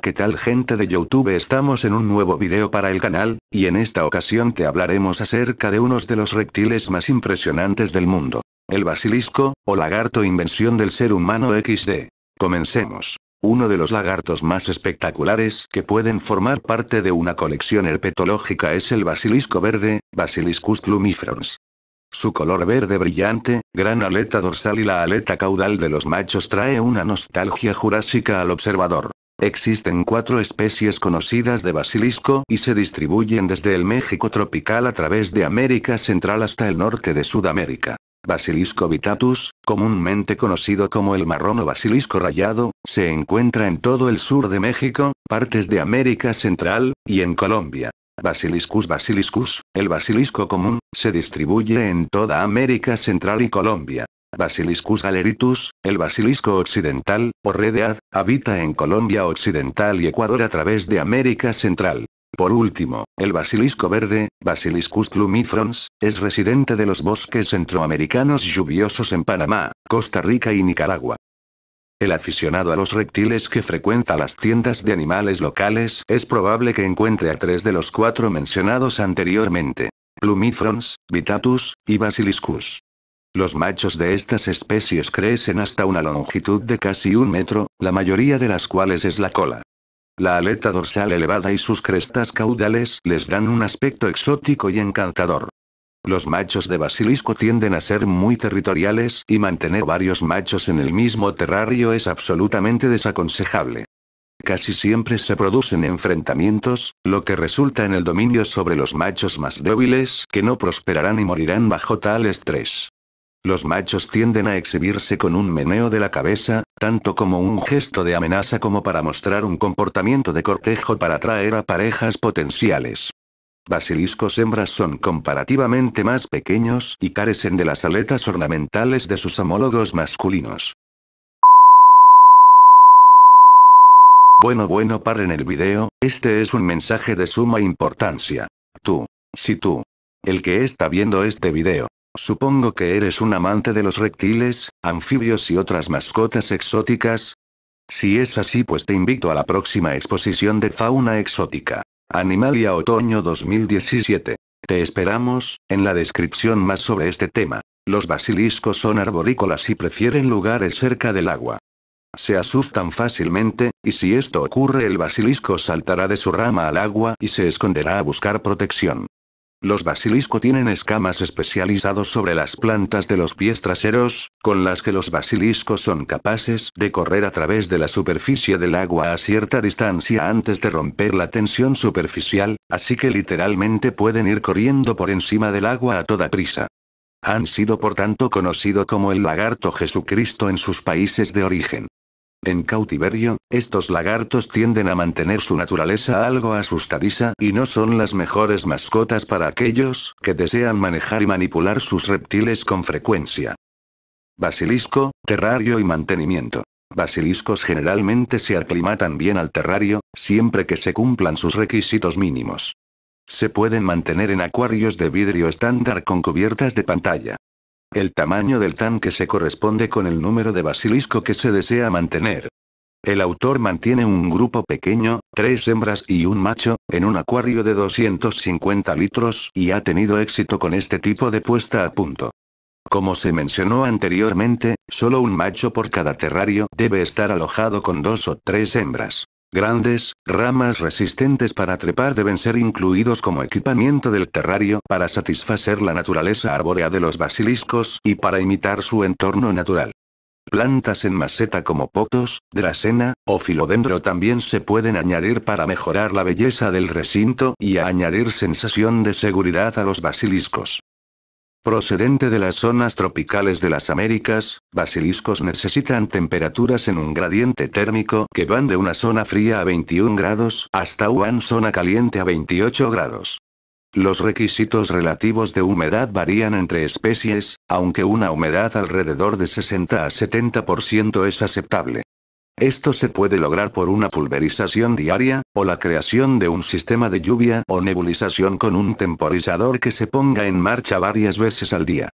qué tal gente de Youtube estamos en un nuevo video para el canal, y en esta ocasión te hablaremos acerca de unos de los reptiles más impresionantes del mundo. El basilisco, o lagarto invención del ser humano XD. Comencemos. Uno de los lagartos más espectaculares que pueden formar parte de una colección herpetológica es el basilisco verde, Basiliscus plumifrons. Su color verde brillante, gran aleta dorsal y la aleta caudal de los machos trae una nostalgia jurásica al observador. Existen cuatro especies conocidas de basilisco y se distribuyen desde el México tropical a través de América Central hasta el norte de Sudamérica. Basilisco vitatus, comúnmente conocido como el marrón o basilisco rayado, se encuentra en todo el sur de México, partes de América Central, y en Colombia. Basiliscus basiliscus, el basilisco común, se distribuye en toda América Central y Colombia. Basiliscus galeritus, el basilisco occidental, o redead, habita en Colombia Occidental y Ecuador a través de América Central. Por último, el basilisco verde, Basiliscus plumifrons, es residente de los bosques centroamericanos lluviosos en Panamá, Costa Rica y Nicaragua. El aficionado a los reptiles que frecuenta las tiendas de animales locales es probable que encuentre a tres de los cuatro mencionados anteriormente. Plumifrons, Vitatus, y Basiliscus. Los machos de estas especies crecen hasta una longitud de casi un metro, la mayoría de las cuales es la cola. La aleta dorsal elevada y sus crestas caudales les dan un aspecto exótico y encantador. Los machos de basilisco tienden a ser muy territoriales y mantener varios machos en el mismo terrario es absolutamente desaconsejable. Casi siempre se producen enfrentamientos, lo que resulta en el dominio sobre los machos más débiles que no prosperarán y morirán bajo tal estrés. Los machos tienden a exhibirse con un meneo de la cabeza, tanto como un gesto de amenaza como para mostrar un comportamiento de cortejo para atraer a parejas potenciales. Basiliscos hembras son comparativamente más pequeños y carecen de las aletas ornamentales de sus homólogos masculinos. Bueno bueno paren el video, este es un mensaje de suma importancia. Tú. Si tú. El que está viendo este video. Supongo que eres un amante de los reptiles, anfibios y otras mascotas exóticas. Si es así, pues te invito a la próxima exposición de fauna exótica. Animalia Otoño 2017. Te esperamos, en la descripción más sobre este tema. Los basiliscos son arborícolas y prefieren lugares cerca del agua. Se asustan fácilmente, y si esto ocurre el basilisco saltará de su rama al agua y se esconderá a buscar protección. Los basilisco tienen escamas especializados sobre las plantas de los pies traseros, con las que los basiliscos son capaces de correr a través de la superficie del agua a cierta distancia antes de romper la tensión superficial, así que literalmente pueden ir corriendo por encima del agua a toda prisa. Han sido por tanto conocido como el lagarto Jesucristo en sus países de origen. En cautiverio, estos lagartos tienden a mantener su naturaleza algo asustadiza y no son las mejores mascotas para aquellos que desean manejar y manipular sus reptiles con frecuencia. Basilisco, terrario y mantenimiento. Basiliscos generalmente se aclimatan bien al terrario, siempre que se cumplan sus requisitos mínimos. Se pueden mantener en acuarios de vidrio estándar con cubiertas de pantalla. El tamaño del tanque se corresponde con el número de basilisco que se desea mantener. El autor mantiene un grupo pequeño, tres hembras y un macho, en un acuario de 250 litros y ha tenido éxito con este tipo de puesta a punto. Como se mencionó anteriormente, solo un macho por cada terrario debe estar alojado con dos o tres hembras. Grandes, ramas resistentes para trepar deben ser incluidos como equipamiento del terrario para satisfacer la naturaleza arbórea de los basiliscos y para imitar su entorno natural. Plantas en maceta como potos, dracena o filodendro también se pueden añadir para mejorar la belleza del recinto y añadir sensación de seguridad a los basiliscos. Procedente de las zonas tropicales de las Américas, basiliscos necesitan temperaturas en un gradiente térmico que van de una zona fría a 21 grados hasta una zona caliente a 28 grados. Los requisitos relativos de humedad varían entre especies, aunque una humedad alrededor de 60 a 70% es aceptable. Esto se puede lograr por una pulverización diaria, o la creación de un sistema de lluvia o nebulización con un temporizador que se ponga en marcha varias veces al día.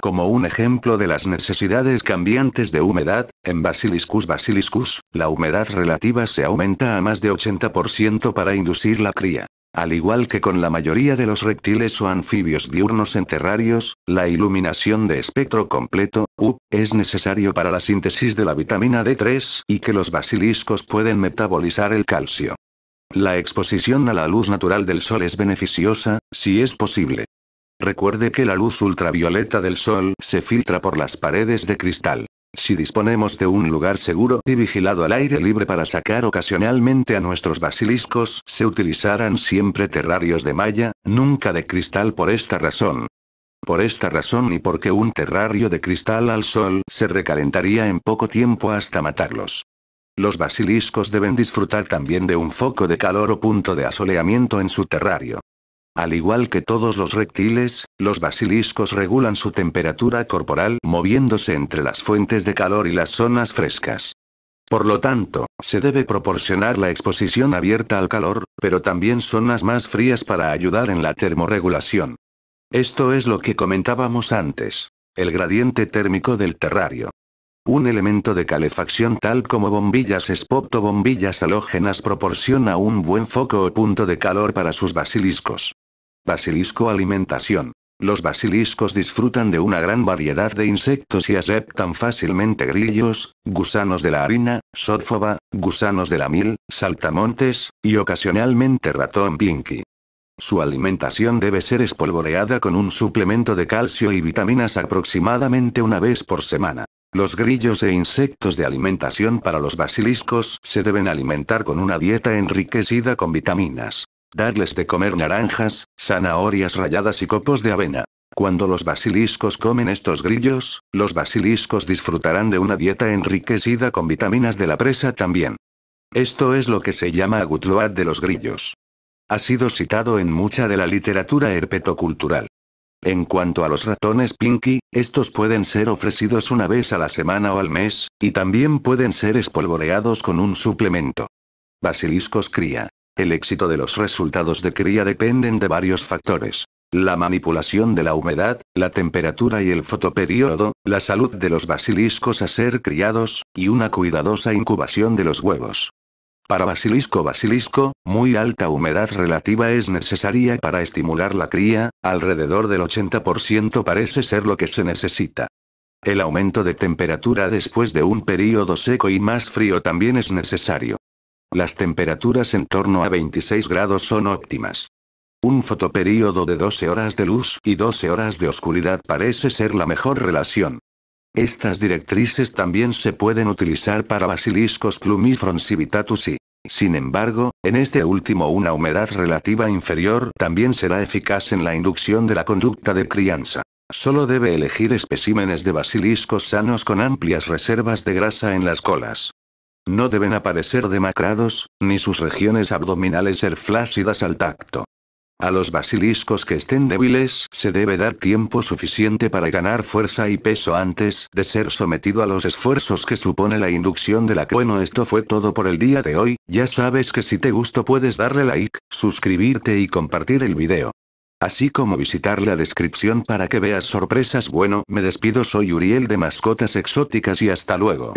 Como un ejemplo de las necesidades cambiantes de humedad, en Basiliscus basiliscus, la humedad relativa se aumenta a más de 80% para inducir la cría. Al igual que con la mayoría de los reptiles o anfibios diurnos en la iluminación de espectro completo, U, es necesario para la síntesis de la vitamina D3 y que los basiliscos pueden metabolizar el calcio. La exposición a la luz natural del sol es beneficiosa, si es posible. Recuerde que la luz ultravioleta del sol se filtra por las paredes de cristal. Si disponemos de un lugar seguro y vigilado al aire libre para sacar ocasionalmente a nuestros basiliscos, se utilizarán siempre terrarios de malla, nunca de cristal por esta razón. Por esta razón y porque un terrario de cristal al sol se recalentaría en poco tiempo hasta matarlos. Los basiliscos deben disfrutar también de un foco de calor o punto de asoleamiento en su terrario. Al igual que todos los reptiles, los basiliscos regulan su temperatura corporal moviéndose entre las fuentes de calor y las zonas frescas. Por lo tanto, se debe proporcionar la exposición abierta al calor, pero también zonas más frías para ayudar en la termorregulación. Esto es lo que comentábamos antes. El gradiente térmico del terrario. Un elemento de calefacción tal como bombillas spot o bombillas halógenas proporciona un buen foco o punto de calor para sus basiliscos. Basilisco alimentación. Los basiliscos disfrutan de una gran variedad de insectos y aceptan fácilmente grillos, gusanos de la harina, sótfoba, gusanos de la mil, saltamontes, y ocasionalmente ratón pinky. Su alimentación debe ser espolvoreada con un suplemento de calcio y vitaminas aproximadamente una vez por semana. Los grillos e insectos de alimentación para los basiliscos se deben alimentar con una dieta enriquecida con vitaminas, Darles de comer naranjas, zanahorias rayadas y copos de avena. Cuando los basiliscos comen estos grillos, los basiliscos disfrutarán de una dieta enriquecida con vitaminas de la presa también. Esto es lo que se llama agutloat de los grillos. Ha sido citado en mucha de la literatura herpetocultural. En cuanto a los ratones pinky, estos pueden ser ofrecidos una vez a la semana o al mes, y también pueden ser espolvoreados con un suplemento. Basiliscos cría. El éxito de los resultados de cría dependen de varios factores. La manipulación de la humedad, la temperatura y el fotoperiodo, la salud de los basiliscos a ser criados, y una cuidadosa incubación de los huevos. Para basilisco basilisco, muy alta humedad relativa es necesaria para estimular la cría, alrededor del 80% parece ser lo que se necesita. El aumento de temperatura después de un período seco y más frío también es necesario. Las temperaturas en torno a 26 grados son óptimas. Un fotoperíodo de 12 horas de luz y 12 horas de oscuridad parece ser la mejor relación. Estas directrices también se pueden utilizar para basiliscos plumifrons y y, sin embargo, en este último una humedad relativa inferior también será eficaz en la inducción de la conducta de crianza. Solo debe elegir especímenes de basiliscos sanos con amplias reservas de grasa en las colas. No deben aparecer demacrados, ni sus regiones abdominales ser flácidas al tacto. A los basiliscos que estén débiles se debe dar tiempo suficiente para ganar fuerza y peso antes de ser sometido a los esfuerzos que supone la inducción de la que bueno esto fue todo por el día de hoy, ya sabes que si te gustó puedes darle like, suscribirte y compartir el video. Así como visitar la descripción para que veas sorpresas bueno me despido soy Uriel de Mascotas Exóticas y hasta luego.